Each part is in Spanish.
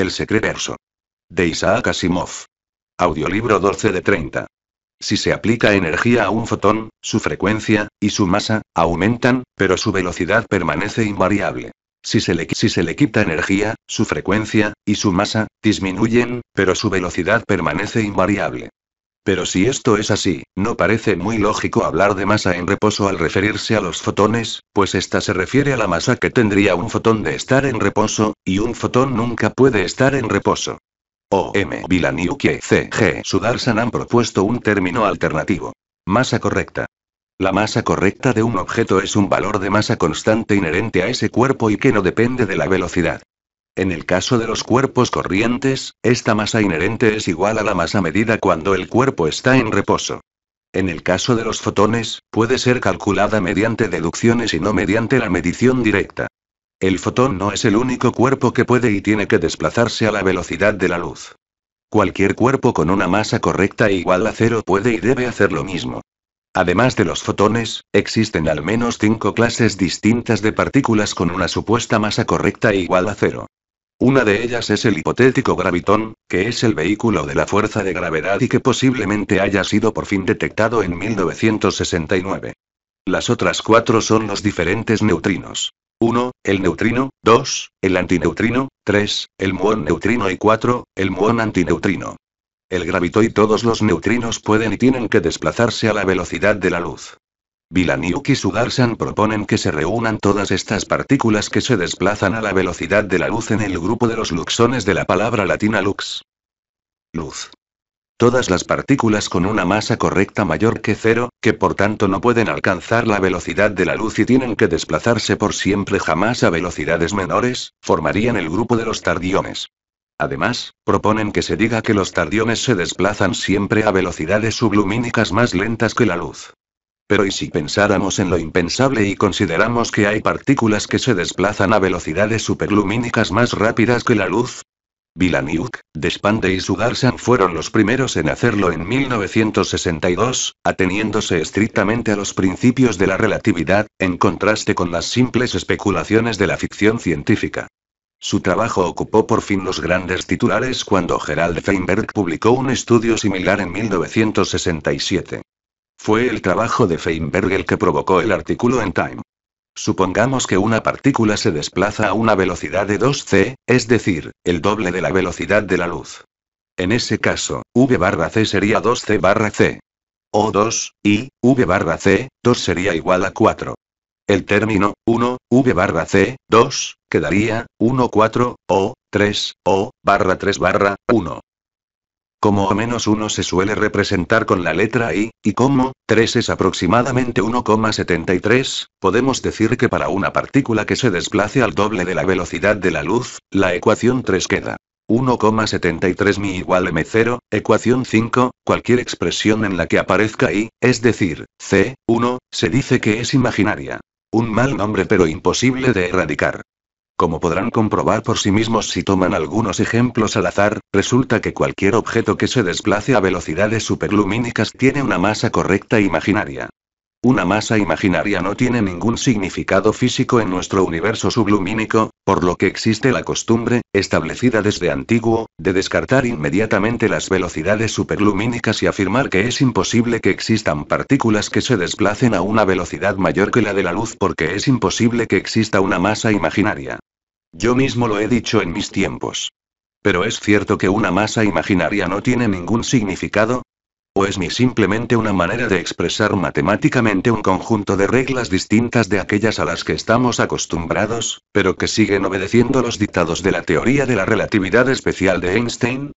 El verso De Isaac Asimov. Audiolibro 12 de 30. Si se aplica energía a un fotón, su frecuencia y su masa aumentan, pero su velocidad permanece invariable. si se le quita energía, su frecuencia y su masa disminuyen, pero su velocidad permanece invariable. Pero si esto es así, no parece muy lógico hablar de masa en reposo al referirse a los fotones, pues esta se refiere a la masa que tendría un fotón de estar en reposo, y un fotón nunca puede estar en reposo. O. M. C.G. C. G. Sudarsan han propuesto un término alternativo. Masa correcta. La masa correcta de un objeto es un valor de masa constante inherente a ese cuerpo y que no depende de la velocidad. En el caso de los cuerpos corrientes, esta masa inherente es igual a la masa medida cuando el cuerpo está en reposo. En el caso de los fotones, puede ser calculada mediante deducciones y no mediante la medición directa. El fotón no es el único cuerpo que puede y tiene que desplazarse a la velocidad de la luz. Cualquier cuerpo con una masa correcta igual a cero puede y debe hacer lo mismo. Además de los fotones, existen al menos cinco clases distintas de partículas con una supuesta masa correcta igual a cero. Una de ellas es el hipotético gravitón, que es el vehículo de la fuerza de gravedad y que posiblemente haya sido por fin detectado en 1969. Las otras cuatro son los diferentes neutrinos. 1. El neutrino, 2. El antineutrino, 3. El muón neutrino y 4. El muón antineutrino. El gravitón y todos los neutrinos pueden y tienen que desplazarse a la velocidad de la luz. Vilaniuk y sugarsan proponen que se reúnan todas estas partículas que se desplazan a la velocidad de la luz en el grupo de los luxones de la palabra latina lux. Luz. Todas las partículas con una masa correcta mayor que cero, que por tanto no pueden alcanzar la velocidad de la luz y tienen que desplazarse por siempre jamás a velocidades menores, formarían el grupo de los tardiones. Además, proponen que se diga que los tardiones se desplazan siempre a velocidades sublumínicas más lentas que la luz. Pero ¿y si pensáramos en lo impensable y consideramos que hay partículas que se desplazan a velocidades superlumínicas más rápidas que la luz? Vilaniuk, Despande y Sugarsan fueron los primeros en hacerlo en 1962, ateniéndose estrictamente a los principios de la relatividad, en contraste con las simples especulaciones de la ficción científica. Su trabajo ocupó por fin los grandes titulares cuando Gerald Feinberg publicó un estudio similar en 1967. Fue el trabajo de Feinberg el que provocó el artículo en Time. Supongamos que una partícula se desplaza a una velocidad de 2c, es decir, el doble de la velocidad de la luz. En ese caso, v barra c sería 2c barra c. O2, y, v barra c, 2 sería igual a 4. El término, 1, v barra c, 2, quedaría, 1 4, o, 3, o, barra 3 barra, 1 como o menos 1 se suele representar con la letra I, y como 3 es aproximadamente 1,73, podemos decir que para una partícula que se desplace al doble de la velocidad de la luz, la ecuación 3 queda. 1,73 mi igual m0, ecuación 5, cualquier expresión en la que aparezca i, es decir, c, 1, se dice que es imaginaria. Un mal nombre pero imposible de erradicar. Como podrán comprobar por sí mismos si toman algunos ejemplos al azar, resulta que cualquier objeto que se desplace a velocidades superlumínicas tiene una masa correcta imaginaria. Una masa imaginaria no tiene ningún significado físico en nuestro universo sublumínico, por lo que existe la costumbre, establecida desde antiguo, de descartar inmediatamente las velocidades superlumínicas y afirmar que es imposible que existan partículas que se desplacen a una velocidad mayor que la de la luz porque es imposible que exista una masa imaginaria. Yo mismo lo he dicho en mis tiempos. Pero es cierto que una masa imaginaria no tiene ningún significado. ¿O es ni simplemente una manera de expresar matemáticamente un conjunto de reglas distintas de aquellas a las que estamos acostumbrados, pero que siguen obedeciendo los dictados de la teoría de la relatividad especial de Einstein?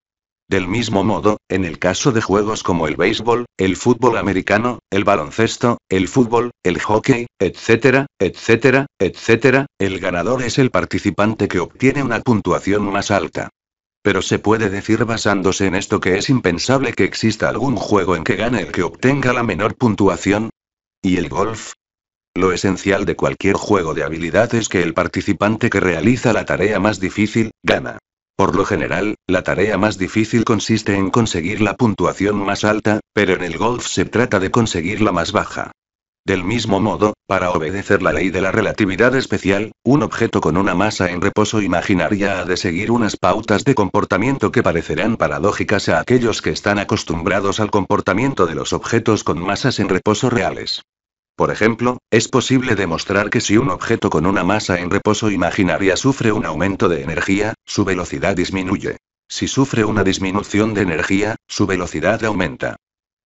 Del mismo modo, en el caso de juegos como el béisbol, el fútbol americano, el baloncesto, el fútbol, el hockey, etcétera, etcétera, etcétera, el ganador es el participante que obtiene una puntuación más alta. Pero se puede decir basándose en esto que es impensable que exista algún juego en que gane el que obtenga la menor puntuación. ¿Y el golf? Lo esencial de cualquier juego de habilidad es que el participante que realiza la tarea más difícil, gana. Por lo general, la tarea más difícil consiste en conseguir la puntuación más alta, pero en el golf se trata de conseguir la más baja. Del mismo modo, para obedecer la ley de la relatividad especial, un objeto con una masa en reposo imaginaria ha de seguir unas pautas de comportamiento que parecerán paradójicas a aquellos que están acostumbrados al comportamiento de los objetos con masas en reposo reales. Por ejemplo, es posible demostrar que si un objeto con una masa en reposo imaginaria sufre un aumento de energía, su velocidad disminuye. Si sufre una disminución de energía, su velocidad aumenta.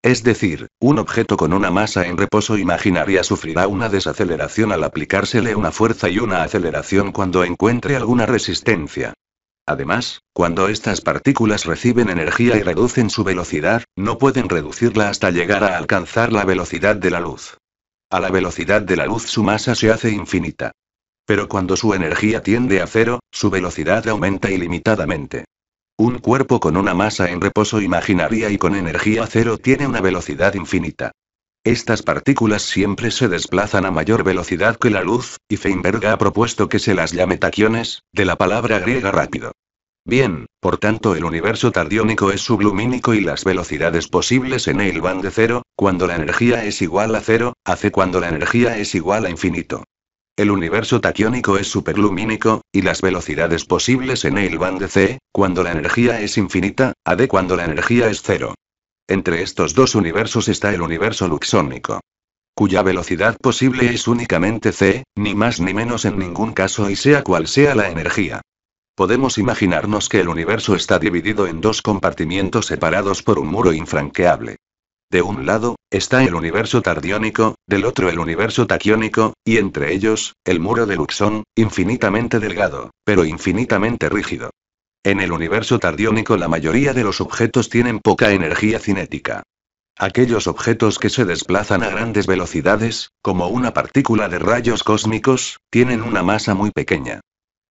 Es decir, un objeto con una masa en reposo imaginaria sufrirá una desaceleración al aplicársele una fuerza y una aceleración cuando encuentre alguna resistencia. Además, cuando estas partículas reciben energía y reducen su velocidad, no pueden reducirla hasta llegar a alcanzar la velocidad de la luz. A la velocidad de la luz su masa se hace infinita. Pero cuando su energía tiende a cero, su velocidad aumenta ilimitadamente. Un cuerpo con una masa en reposo imaginaria y con energía cero tiene una velocidad infinita. Estas partículas siempre se desplazan a mayor velocidad que la luz, y Feinberg ha propuesto que se las llame taquiones, de la palabra griega rápido. Bien, por tanto el universo tardiónico es sublumínico y las velocidades posibles en él van de cero, cuando la energía es igual a cero, hace cuando la energía es igual a infinito. El universo taquiónico es superlumínico, y las velocidades posibles en él van de c, cuando la energía es infinita, a d cuando la energía es cero. Entre estos dos universos está el universo luxónico cuya velocidad posible es únicamente c, ni más ni menos en ningún caso y sea cual sea la energía. Podemos imaginarnos que el universo está dividido en dos compartimientos separados por un muro infranqueable. De un lado, está el universo tardiónico, del otro el universo taquiónico, y entre ellos, el muro de Luxón, infinitamente delgado, pero infinitamente rígido. En el universo tardiónico la mayoría de los objetos tienen poca energía cinética. Aquellos objetos que se desplazan a grandes velocidades, como una partícula de rayos cósmicos, tienen una masa muy pequeña.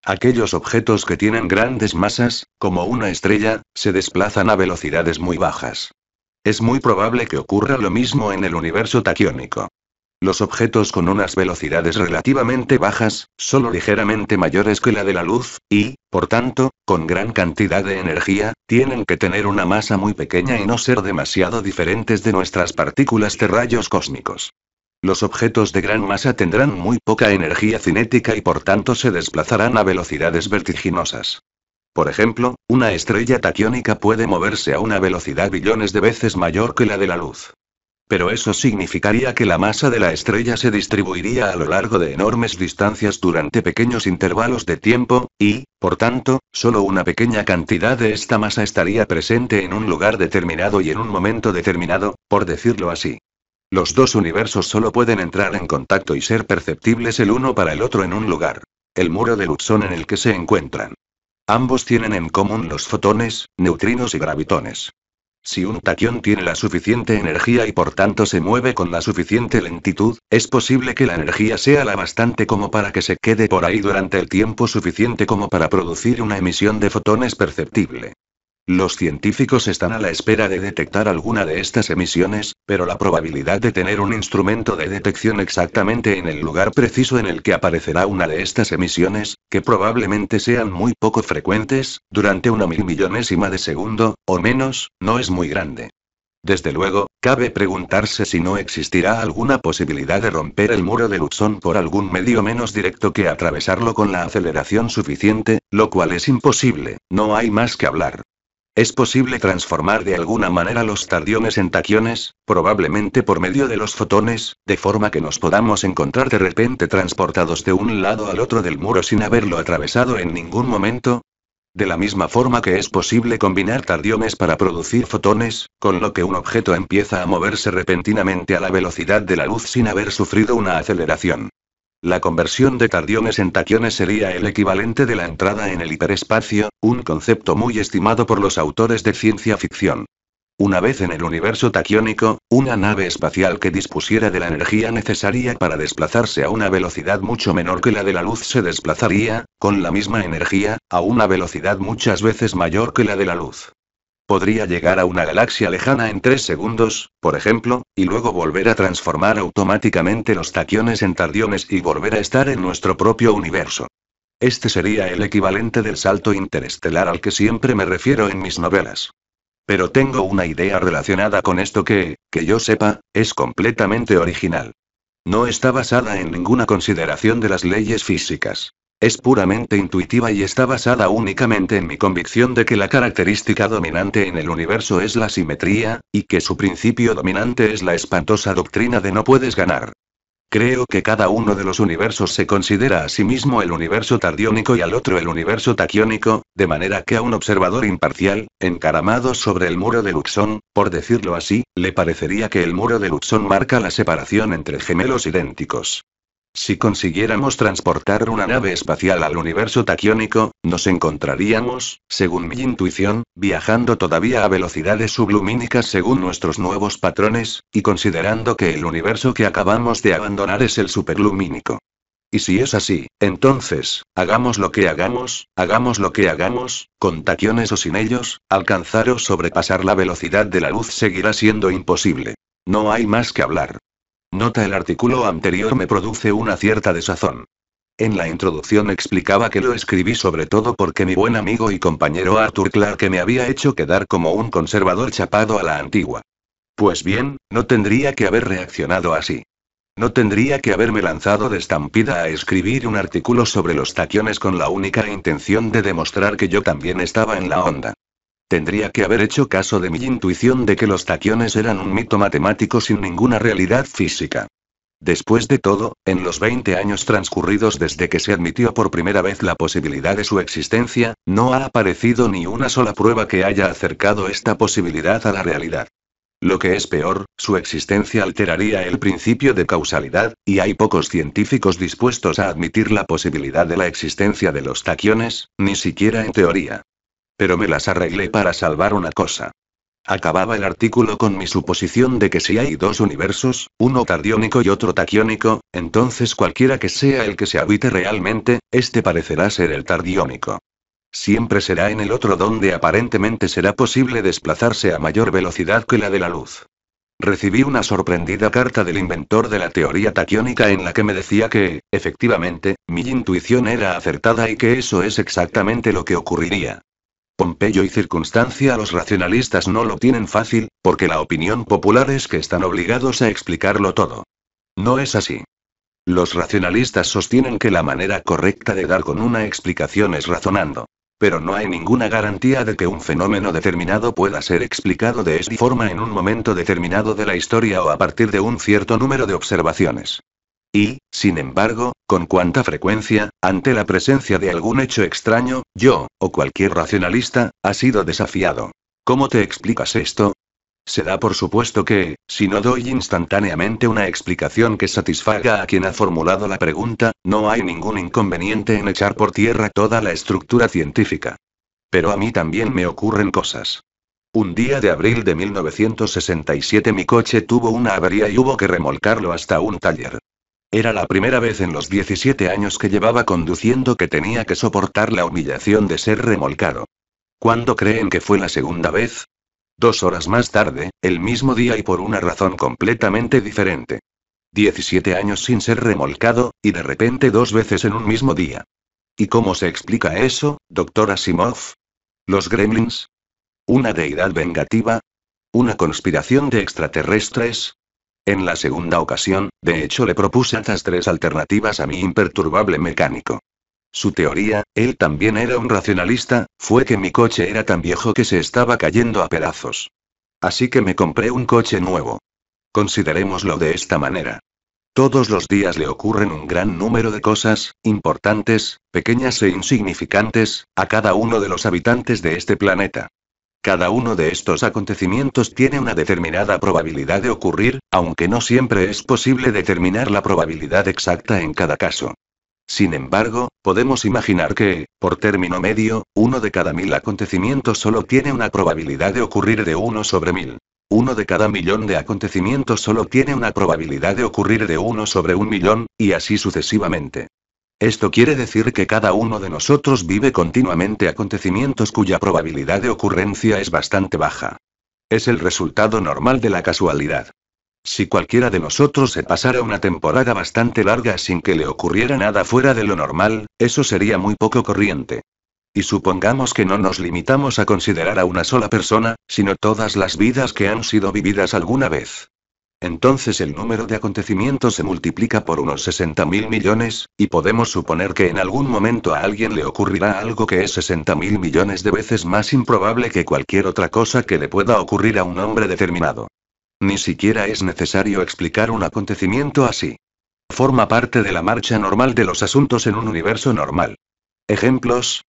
Aquellos objetos que tienen grandes masas, como una estrella, se desplazan a velocidades muy bajas. Es muy probable que ocurra lo mismo en el universo taquiónico. Los objetos con unas velocidades relativamente bajas, solo ligeramente mayores que la de la luz, y, por tanto, con gran cantidad de energía, tienen que tener una masa muy pequeña y no ser demasiado diferentes de nuestras partículas de rayos cósmicos. Los objetos de gran masa tendrán muy poca energía cinética y por tanto se desplazarán a velocidades vertiginosas. Por ejemplo, una estrella taquiónica puede moverse a una velocidad billones de veces mayor que la de la luz. Pero eso significaría que la masa de la estrella se distribuiría a lo largo de enormes distancias durante pequeños intervalos de tiempo, y, por tanto, solo una pequeña cantidad de esta masa estaría presente en un lugar determinado y en un momento determinado, por decirlo así. Los dos universos solo pueden entrar en contacto y ser perceptibles el uno para el otro en un lugar. El muro de Luxón en el que se encuentran. Ambos tienen en común los fotones, neutrinos y gravitones. Si un taquión tiene la suficiente energía y por tanto se mueve con la suficiente lentitud, es posible que la energía sea la bastante como para que se quede por ahí durante el tiempo suficiente como para producir una emisión de fotones perceptible. Los científicos están a la espera de detectar alguna de estas emisiones, pero la probabilidad de tener un instrumento de detección exactamente en el lugar preciso en el que aparecerá una de estas emisiones, que probablemente sean muy poco frecuentes, durante una milmillonésima de segundo, o menos, no es muy grande. Desde luego, cabe preguntarse si no existirá alguna posibilidad de romper el muro de luzón por algún medio menos directo que atravesarlo con la aceleración suficiente, lo cual es imposible, no hay más que hablar. Es posible transformar de alguna manera los tardiones en taquiones, probablemente por medio de los fotones, de forma que nos podamos encontrar de repente transportados de un lado al otro del muro sin haberlo atravesado en ningún momento. De la misma forma que es posible combinar tardiones para producir fotones, con lo que un objeto empieza a moverse repentinamente a la velocidad de la luz sin haber sufrido una aceleración. La conversión de tardiones en taquiones sería el equivalente de la entrada en el hiperespacio, un concepto muy estimado por los autores de ciencia ficción. Una vez en el universo taquiónico, una nave espacial que dispusiera de la energía necesaria para desplazarse a una velocidad mucho menor que la de la luz se desplazaría, con la misma energía, a una velocidad muchas veces mayor que la de la luz podría llegar a una galaxia lejana en tres segundos, por ejemplo, y luego volver a transformar automáticamente los taquiones en tardiones y volver a estar en nuestro propio universo. Este sería el equivalente del salto interestelar al que siempre me refiero en mis novelas. Pero tengo una idea relacionada con esto que, que yo sepa, es completamente original. No está basada en ninguna consideración de las leyes físicas. Es puramente intuitiva y está basada únicamente en mi convicción de que la característica dominante en el universo es la simetría, y que su principio dominante es la espantosa doctrina de no puedes ganar. Creo que cada uno de los universos se considera a sí mismo el universo tardiónico y al otro el universo taquiónico, de manera que a un observador imparcial, encaramado sobre el muro de Luxon, por decirlo así, le parecería que el muro de Luxon marca la separación entre gemelos idénticos. Si consiguiéramos transportar una nave espacial al universo taquiónico, nos encontraríamos, según mi intuición, viajando todavía a velocidades sublumínicas según nuestros nuevos patrones, y considerando que el universo que acabamos de abandonar es el superlumínico. Y si es así, entonces, hagamos lo que hagamos, hagamos lo que hagamos, con taquiones o sin ellos, alcanzar o sobrepasar la velocidad de la luz seguirá siendo imposible. No hay más que hablar. Nota el artículo anterior me produce una cierta desazón. En la introducción explicaba que lo escribí sobre todo porque mi buen amigo y compañero Arthur Clarke me había hecho quedar como un conservador chapado a la antigua. Pues bien, no tendría que haber reaccionado así. No tendría que haberme lanzado de estampida a escribir un artículo sobre los taquiones con la única intención de demostrar que yo también estaba en la onda. Tendría que haber hecho caso de mi intuición de que los taquiones eran un mito matemático sin ninguna realidad física. Después de todo, en los 20 años transcurridos desde que se admitió por primera vez la posibilidad de su existencia, no ha aparecido ni una sola prueba que haya acercado esta posibilidad a la realidad. Lo que es peor, su existencia alteraría el principio de causalidad, y hay pocos científicos dispuestos a admitir la posibilidad de la existencia de los taquiones, ni siquiera en teoría. Pero me las arreglé para salvar una cosa. Acababa el artículo con mi suposición de que si hay dos universos, uno tardiónico y otro taquiónico, entonces cualquiera que sea el que se habite realmente, este parecerá ser el tardiónico. Siempre será en el otro donde aparentemente será posible desplazarse a mayor velocidad que la de la luz. Recibí una sorprendida carta del inventor de la teoría taquiónica en la que me decía que, efectivamente, mi intuición era acertada y que eso es exactamente lo que ocurriría. Pompeyo y circunstancia los racionalistas no lo tienen fácil, porque la opinión popular es que están obligados a explicarlo todo. No es así. Los racionalistas sostienen que la manera correcta de dar con una explicación es razonando. Pero no hay ninguna garantía de que un fenómeno determinado pueda ser explicado de esta forma en un momento determinado de la historia o a partir de un cierto número de observaciones. Y, sin embargo, con cuánta frecuencia, ante la presencia de algún hecho extraño, yo, o cualquier racionalista, ha sido desafiado. ¿Cómo te explicas esto? Se da por supuesto que, si no doy instantáneamente una explicación que satisfaga a quien ha formulado la pregunta, no hay ningún inconveniente en echar por tierra toda la estructura científica. Pero a mí también me ocurren cosas. Un día de abril de 1967 mi coche tuvo una avería y hubo que remolcarlo hasta un taller. Era la primera vez en los 17 años que llevaba conduciendo que tenía que soportar la humillación de ser remolcado. ¿Cuándo creen que fue la segunda vez? Dos horas más tarde, el mismo día y por una razón completamente diferente. 17 años sin ser remolcado, y de repente dos veces en un mismo día. ¿Y cómo se explica eso, doctor Asimov? ¿Los gremlins? ¿Una deidad vengativa? ¿Una conspiración de extraterrestres? En la segunda ocasión, de hecho, le propuse estas tres alternativas a mi imperturbable mecánico. Su teoría, él también era un racionalista, fue que mi coche era tan viejo que se estaba cayendo a pedazos. Así que me compré un coche nuevo. Considerémoslo de esta manera. Todos los días le ocurren un gran número de cosas, importantes, pequeñas e insignificantes, a cada uno de los habitantes de este planeta. Cada uno de estos acontecimientos tiene una determinada probabilidad de ocurrir, aunque no siempre es posible determinar la probabilidad exacta en cada caso. Sin embargo, podemos imaginar que, por término medio, uno de cada mil acontecimientos solo tiene una probabilidad de ocurrir de 1 sobre mil. Uno de cada millón de acontecimientos solo tiene una probabilidad de ocurrir de uno sobre un millón, y así sucesivamente. Esto quiere decir que cada uno de nosotros vive continuamente acontecimientos cuya probabilidad de ocurrencia es bastante baja. Es el resultado normal de la casualidad. Si cualquiera de nosotros se pasara una temporada bastante larga sin que le ocurriera nada fuera de lo normal, eso sería muy poco corriente. Y supongamos que no nos limitamos a considerar a una sola persona, sino todas las vidas que han sido vividas alguna vez. Entonces el número de acontecimientos se multiplica por unos 60.000 millones, y podemos suponer que en algún momento a alguien le ocurrirá algo que es 60.000 millones de veces más improbable que cualquier otra cosa que le pueda ocurrir a un hombre determinado. Ni siquiera es necesario explicar un acontecimiento así. Forma parte de la marcha normal de los asuntos en un universo normal. Ejemplos,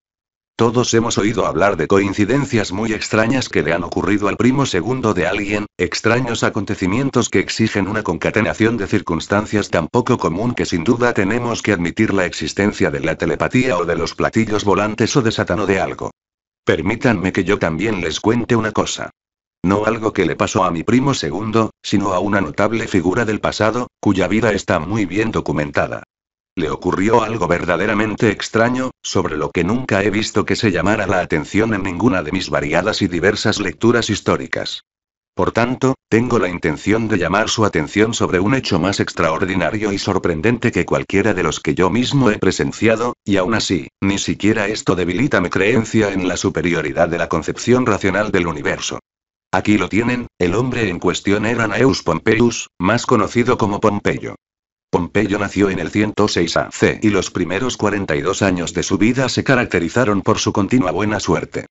todos hemos oído hablar de coincidencias muy extrañas que le han ocurrido al primo segundo de alguien, extraños acontecimientos que exigen una concatenación de circunstancias tan poco común que sin duda tenemos que admitir la existencia de la telepatía o de los platillos volantes o de satano de algo. Permítanme que yo también les cuente una cosa. No algo que le pasó a mi primo segundo, sino a una notable figura del pasado, cuya vida está muy bien documentada le ocurrió algo verdaderamente extraño, sobre lo que nunca he visto que se llamara la atención en ninguna de mis variadas y diversas lecturas históricas. Por tanto, tengo la intención de llamar su atención sobre un hecho más extraordinario y sorprendente que cualquiera de los que yo mismo he presenciado, y aún así, ni siquiera esto debilita mi creencia en la superioridad de la concepción racional del universo. Aquí lo tienen, el hombre en cuestión era Naeus Pompeius, más conocido como Pompeyo. Pompeyo nació en el 106 AC y los primeros 42 años de su vida se caracterizaron por su continua buena suerte.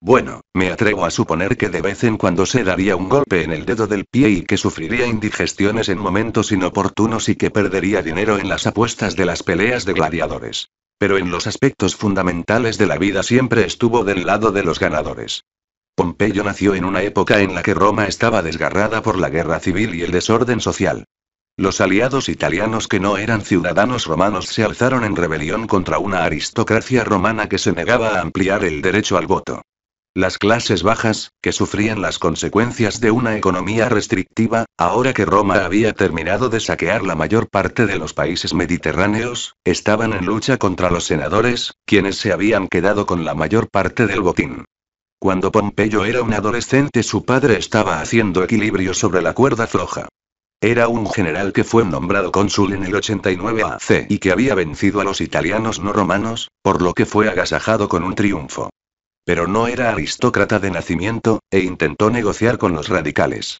Bueno, me atrevo a suponer que de vez en cuando se daría un golpe en el dedo del pie y que sufriría indigestiones en momentos inoportunos y que perdería dinero en las apuestas de las peleas de gladiadores. Pero en los aspectos fundamentales de la vida siempre estuvo del lado de los ganadores. Pompeyo nació en una época en la que Roma estaba desgarrada por la guerra civil y el desorden social. Los aliados italianos que no eran ciudadanos romanos se alzaron en rebelión contra una aristocracia romana que se negaba a ampliar el derecho al voto. Las clases bajas, que sufrían las consecuencias de una economía restrictiva, ahora que Roma había terminado de saquear la mayor parte de los países mediterráneos, estaban en lucha contra los senadores, quienes se habían quedado con la mayor parte del botín. Cuando Pompeyo era un adolescente su padre estaba haciendo equilibrio sobre la cuerda floja. Era un general que fue nombrado cónsul en el 89 AC y que había vencido a los italianos no romanos, por lo que fue agasajado con un triunfo. Pero no era aristócrata de nacimiento, e intentó negociar con los radicales.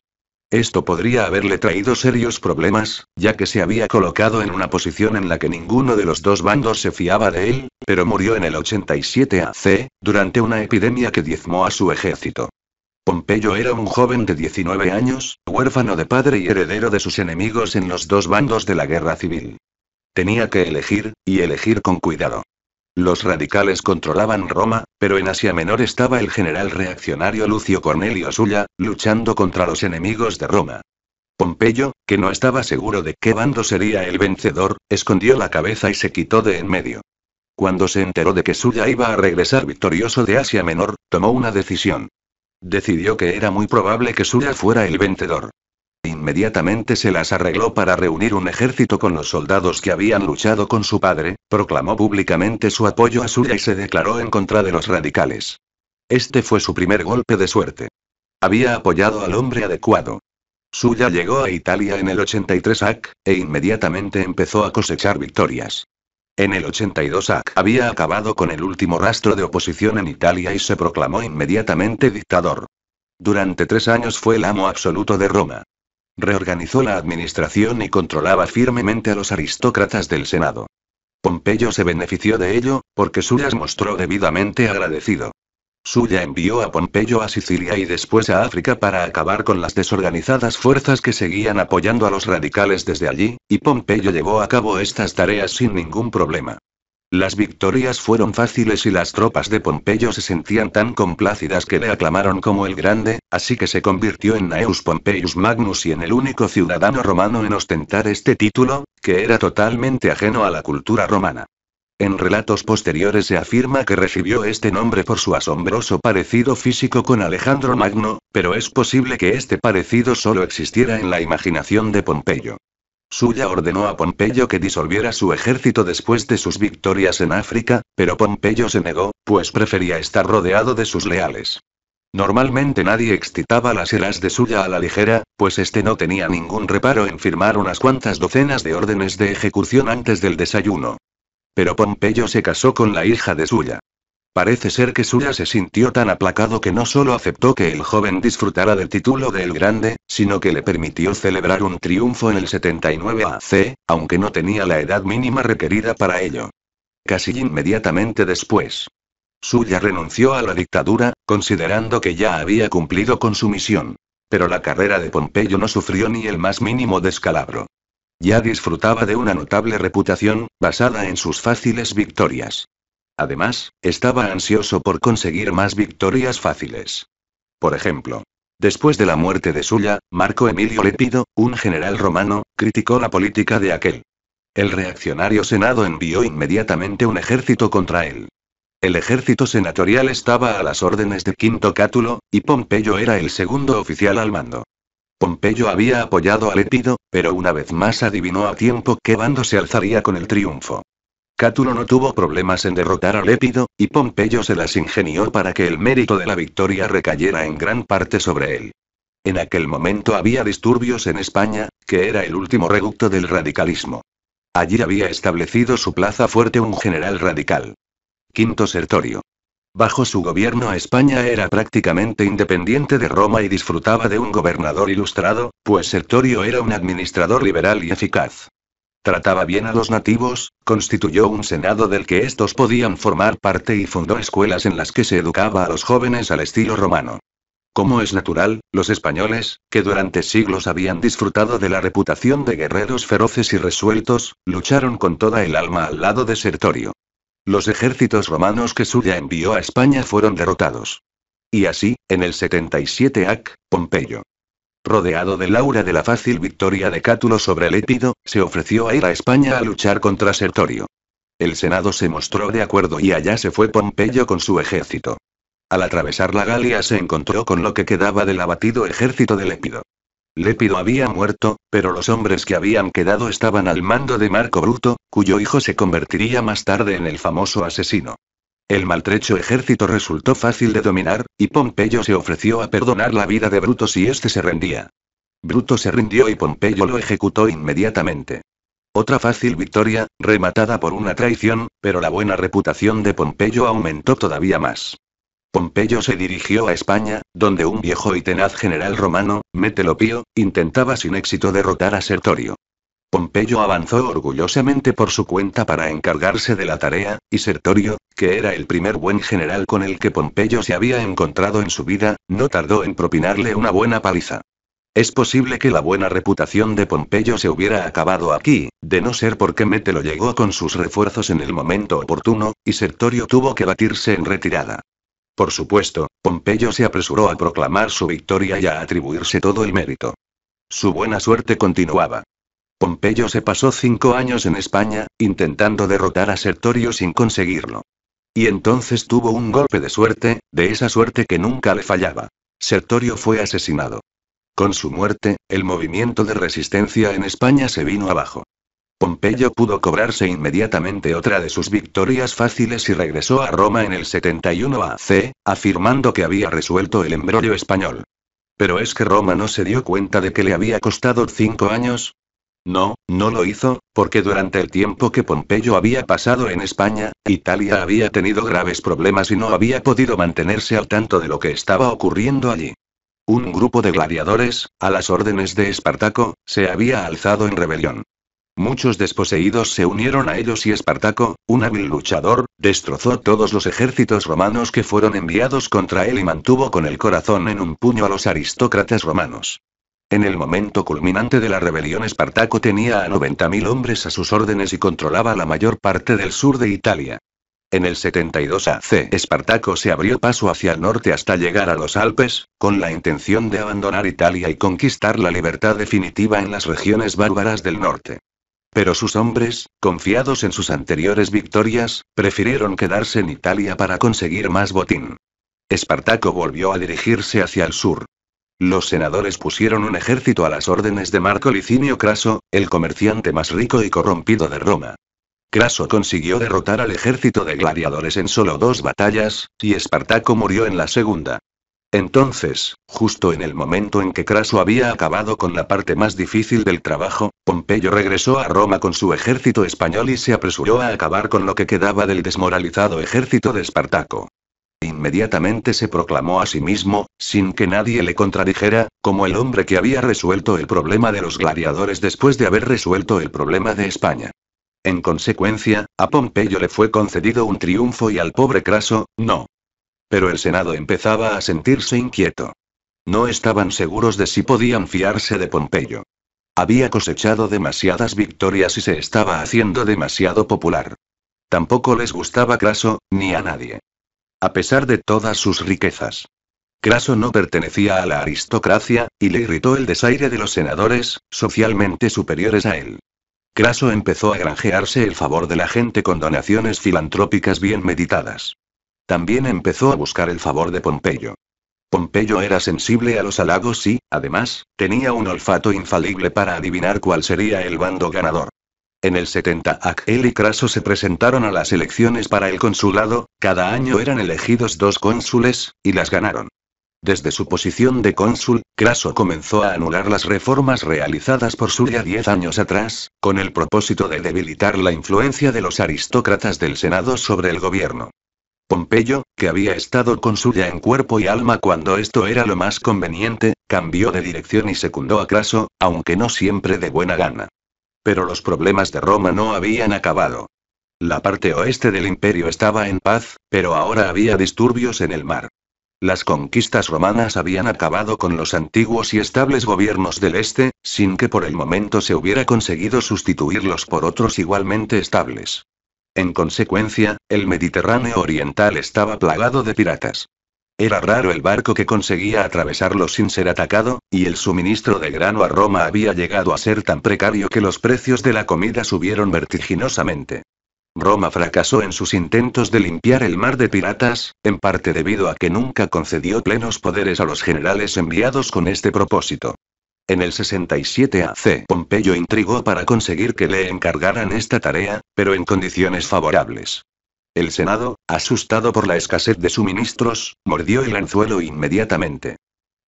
Esto podría haberle traído serios problemas, ya que se había colocado en una posición en la que ninguno de los dos bandos se fiaba de él, pero murió en el 87 AC, durante una epidemia que diezmó a su ejército. Pompeyo era un joven de 19 años, huérfano de padre y heredero de sus enemigos en los dos bandos de la guerra civil. Tenía que elegir, y elegir con cuidado. Los radicales controlaban Roma, pero en Asia Menor estaba el general reaccionario Lucio Cornelio Sulla, luchando contra los enemigos de Roma. Pompeyo, que no estaba seguro de qué bando sería el vencedor, escondió la cabeza y se quitó de en medio. Cuando se enteró de que Sulla iba a regresar victorioso de Asia Menor, tomó una decisión. Decidió que era muy probable que Suya fuera el vencedor. Inmediatamente se las arregló para reunir un ejército con los soldados que habían luchado con su padre, proclamó públicamente su apoyo a Suya y se declaró en contra de los radicales. Este fue su primer golpe de suerte. Había apoyado al hombre adecuado. Suya llegó a Italia en el 83 AC, e inmediatamente empezó a cosechar victorias. En el 82 AC había acabado con el último rastro de oposición en Italia y se proclamó inmediatamente dictador. Durante tres años fue el amo absoluto de Roma. Reorganizó la administración y controlaba firmemente a los aristócratas del Senado. Pompeyo se benefició de ello, porque suyas mostró debidamente agradecido. Suya envió a Pompeyo a Sicilia y después a África para acabar con las desorganizadas fuerzas que seguían apoyando a los radicales desde allí, y Pompeyo llevó a cabo estas tareas sin ningún problema. Las victorias fueron fáciles y las tropas de Pompeyo se sentían tan complácidas que le aclamaron como el Grande, así que se convirtió en Naeus Pompeius Magnus y en el único ciudadano romano en ostentar este título, que era totalmente ajeno a la cultura romana. En relatos posteriores se afirma que recibió este nombre por su asombroso parecido físico con Alejandro Magno, pero es posible que este parecido solo existiera en la imaginación de Pompeyo. Suya ordenó a Pompeyo que disolviera su ejército después de sus victorias en África, pero Pompeyo se negó, pues prefería estar rodeado de sus leales. Normalmente nadie excitaba las eras de Suya a la ligera, pues este no tenía ningún reparo en firmar unas cuantas docenas de órdenes de ejecución antes del desayuno pero Pompeyo se casó con la hija de Suya. Parece ser que Suya se sintió tan aplacado que no solo aceptó que el joven disfrutara del título de El Grande, sino que le permitió celebrar un triunfo en el 79 AC, aunque no tenía la edad mínima requerida para ello. Casi inmediatamente después. Suya renunció a la dictadura, considerando que ya había cumplido con su misión. Pero la carrera de Pompeyo no sufrió ni el más mínimo descalabro. Ya disfrutaba de una notable reputación, basada en sus fáciles victorias. Además, estaba ansioso por conseguir más victorias fáciles. Por ejemplo, después de la muerte de Sulla, Marco Emilio Lepido, un general romano, criticó la política de aquel. El reaccionario Senado envió inmediatamente un ejército contra él. El ejército senatorial estaba a las órdenes de Quinto Cátulo, y Pompeyo era el segundo oficial al mando. Pompeyo había apoyado a Lépido, pero una vez más adivinó a tiempo qué bando se alzaría con el triunfo. Cátulo no tuvo problemas en derrotar a Lépido, y Pompeyo se las ingenió para que el mérito de la victoria recayera en gran parte sobre él. En aquel momento había disturbios en España, que era el último reducto del radicalismo. Allí había establecido su plaza fuerte un general radical. Quinto Sertorio. Bajo su gobierno España era prácticamente independiente de Roma y disfrutaba de un gobernador ilustrado, pues Sertorio era un administrador liberal y eficaz. Trataba bien a los nativos, constituyó un senado del que estos podían formar parte y fundó escuelas en las que se educaba a los jóvenes al estilo romano. Como es natural, los españoles, que durante siglos habían disfrutado de la reputación de guerreros feroces y resueltos, lucharon con toda el alma al lado de Sertorio. Los ejércitos romanos que Sulla envió a España fueron derrotados. Y así, en el 77 AC, Pompeyo, rodeado del aura de la fácil victoria de Cátulo sobre Lépido, se ofreció a ir a España a luchar contra Sertorio. El Senado se mostró de acuerdo y allá se fue Pompeyo con su ejército. Al atravesar la Galia se encontró con lo que quedaba del abatido ejército de Lépido. Lépido había muerto, pero los hombres que habían quedado estaban al mando de Marco Bruto, cuyo hijo se convertiría más tarde en el famoso asesino. El maltrecho ejército resultó fácil de dominar, y Pompeyo se ofreció a perdonar la vida de Bruto si éste se rendía. Bruto se rindió y Pompeyo lo ejecutó inmediatamente. Otra fácil victoria, rematada por una traición, pero la buena reputación de Pompeyo aumentó todavía más. Pompeyo se dirigió a España, donde un viejo y tenaz general romano, Metelopío, intentaba sin éxito derrotar a Sertorio. Pompeyo avanzó orgullosamente por su cuenta para encargarse de la tarea, y Sertorio, que era el primer buen general con el que Pompeyo se había encontrado en su vida, no tardó en propinarle una buena paliza. Es posible que la buena reputación de Pompeyo se hubiera acabado aquí, de no ser porque Metelo llegó con sus refuerzos en el momento oportuno, y Sertorio tuvo que batirse en retirada. Por supuesto, Pompeyo se apresuró a proclamar su victoria y a atribuirse todo el mérito. Su buena suerte continuaba. Pompeyo se pasó cinco años en España, intentando derrotar a Sertorio sin conseguirlo. Y entonces tuvo un golpe de suerte, de esa suerte que nunca le fallaba. Sertorio fue asesinado. Con su muerte, el movimiento de resistencia en España se vino abajo. Pompeyo pudo cobrarse inmediatamente otra de sus victorias fáciles y regresó a Roma en el 71 AC, afirmando que había resuelto el embrollo español. Pero es que Roma no se dio cuenta de que le había costado cinco años. No, no lo hizo, porque durante el tiempo que Pompeyo había pasado en España, Italia había tenido graves problemas y no había podido mantenerse al tanto de lo que estaba ocurriendo allí. Un grupo de gladiadores, a las órdenes de Espartaco, se había alzado en rebelión. Muchos desposeídos se unieron a ellos y Espartaco, un hábil luchador, destrozó todos los ejércitos romanos que fueron enviados contra él y mantuvo con el corazón en un puño a los aristócratas romanos. En el momento culminante de la rebelión Espartaco tenía a 90.000 hombres a sus órdenes y controlaba la mayor parte del sur de Italia. En el 72 AC, Espartaco se abrió paso hacia el norte hasta llegar a los Alpes, con la intención de abandonar Italia y conquistar la libertad definitiva en las regiones bárbaras del norte. Pero sus hombres, confiados en sus anteriores victorias, prefirieron quedarse en Italia para conseguir más botín. Espartaco volvió a dirigirse hacia el sur. Los senadores pusieron un ejército a las órdenes de Marco Licinio Craso, el comerciante más rico y corrompido de Roma. Craso consiguió derrotar al ejército de gladiadores en solo dos batallas, y Espartaco murió en la segunda. Entonces, justo en el momento en que Craso había acabado con la parte más difícil del trabajo, Pompeyo regresó a Roma con su ejército español y se apresuró a acabar con lo que quedaba del desmoralizado ejército de Espartaco. Inmediatamente se proclamó a sí mismo, sin que nadie le contradijera, como el hombre que había resuelto el problema de los gladiadores después de haber resuelto el problema de España. En consecuencia, a Pompeyo le fue concedido un triunfo y al pobre Craso, no. Pero el Senado empezaba a sentirse inquieto. No estaban seguros de si podían fiarse de Pompeyo. Había cosechado demasiadas victorias y se estaba haciendo demasiado popular. Tampoco les gustaba Craso, ni a nadie. A pesar de todas sus riquezas. Craso no pertenecía a la aristocracia, y le irritó el desaire de los senadores, socialmente superiores a él. Craso empezó a granjearse el favor de la gente con donaciones filantrópicas bien meditadas. También empezó a buscar el favor de Pompeyo. Pompeyo era sensible a los halagos y, además, tenía un olfato infalible para adivinar cuál sería el bando ganador. En el 70 AC y Craso se presentaron a las elecciones para el consulado, cada año eran elegidos dos cónsules, y las ganaron. Desde su posición de cónsul, Craso comenzó a anular las reformas realizadas por Sulla diez años atrás, con el propósito de debilitar la influencia de los aristócratas del Senado sobre el gobierno. Pompeyo, que había estado con suya en cuerpo y alma cuando esto era lo más conveniente, cambió de dirección y secundó a Craso, aunque no siempre de buena gana. Pero los problemas de Roma no habían acabado. La parte oeste del imperio estaba en paz, pero ahora había disturbios en el mar. Las conquistas romanas habían acabado con los antiguos y estables gobiernos del este, sin que por el momento se hubiera conseguido sustituirlos por otros igualmente estables. En consecuencia, el Mediterráneo Oriental estaba plagado de piratas. Era raro el barco que conseguía atravesarlo sin ser atacado, y el suministro de grano a Roma había llegado a ser tan precario que los precios de la comida subieron vertiginosamente. Roma fracasó en sus intentos de limpiar el mar de piratas, en parte debido a que nunca concedió plenos poderes a los generales enviados con este propósito. En el 67 AC Pompeyo intrigó para conseguir que le encargaran esta tarea, pero en condiciones favorables. El Senado, asustado por la escasez de suministros, mordió el anzuelo inmediatamente.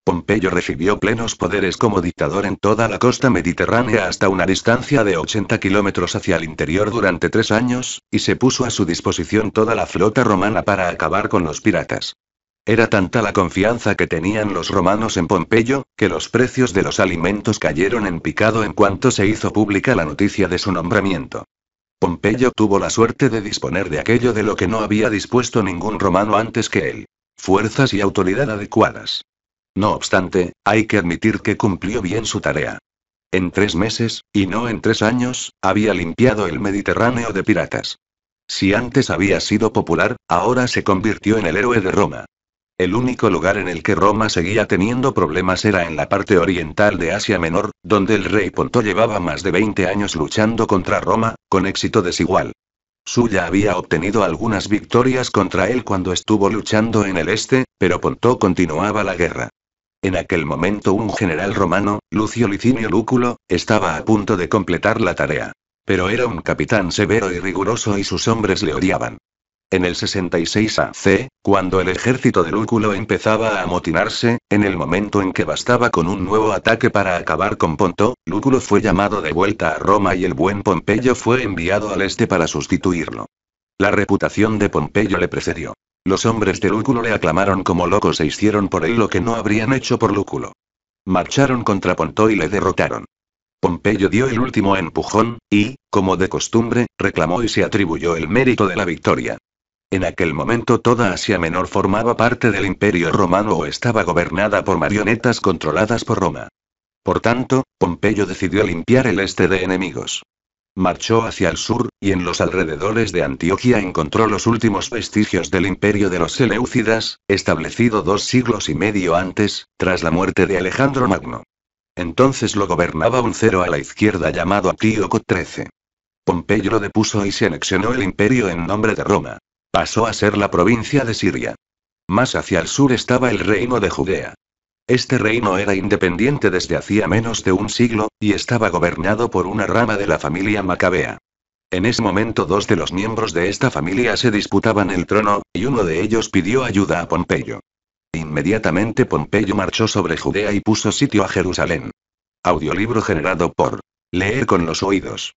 Pompeyo recibió plenos poderes como dictador en toda la costa mediterránea hasta una distancia de 80 kilómetros hacia el interior durante tres años, y se puso a su disposición toda la flota romana para acabar con los piratas. Era tanta la confianza que tenían los romanos en Pompeyo, que los precios de los alimentos cayeron en picado en cuanto se hizo pública la noticia de su nombramiento. Pompeyo tuvo la suerte de disponer de aquello de lo que no había dispuesto ningún romano antes que él. Fuerzas y autoridad adecuadas. No obstante, hay que admitir que cumplió bien su tarea. En tres meses, y no en tres años, había limpiado el Mediterráneo de piratas. Si antes había sido popular, ahora se convirtió en el héroe de Roma. El único lugar en el que Roma seguía teniendo problemas era en la parte oriental de Asia Menor, donde el rey Ponto llevaba más de 20 años luchando contra Roma, con éxito desigual. Suya había obtenido algunas victorias contra él cuando estuvo luchando en el este, pero Ponto continuaba la guerra. En aquel momento un general romano, Lucio Licinio Lúculo, estaba a punto de completar la tarea. Pero era un capitán severo y riguroso y sus hombres le odiaban. En el 66 AC, cuando el ejército de Lúculo empezaba a amotinarse, en el momento en que bastaba con un nuevo ataque para acabar con Ponto, Lúculo fue llamado de vuelta a Roma y el buen Pompeyo fue enviado al este para sustituirlo. La reputación de Pompeyo le precedió. Los hombres de Lúculo le aclamaron como locos e hicieron por él lo que no habrían hecho por Lúculo. Marcharon contra Ponto y le derrotaron. Pompeyo dio el último empujón, y, como de costumbre, reclamó y se atribuyó el mérito de la victoria. En aquel momento toda Asia Menor formaba parte del Imperio Romano o estaba gobernada por marionetas controladas por Roma. Por tanto, Pompeyo decidió limpiar el este de enemigos. Marchó hacia el sur, y en los alrededores de Antioquia encontró los últimos vestigios del imperio de los Seleucidas, establecido dos siglos y medio antes, tras la muerte de Alejandro Magno. Entonces lo gobernaba un cero a la izquierda llamado Antíoco XIII. Pompeyo lo depuso y se anexionó el imperio en nombre de Roma. Pasó a ser la provincia de Siria. Más hacia el sur estaba el reino de Judea. Este reino era independiente desde hacía menos de un siglo, y estaba gobernado por una rama de la familia Macabea. En ese momento dos de los miembros de esta familia se disputaban el trono, y uno de ellos pidió ayuda a Pompeyo. Inmediatamente Pompeyo marchó sobre Judea y puso sitio a Jerusalén. Audiolibro generado por Leer con los oídos.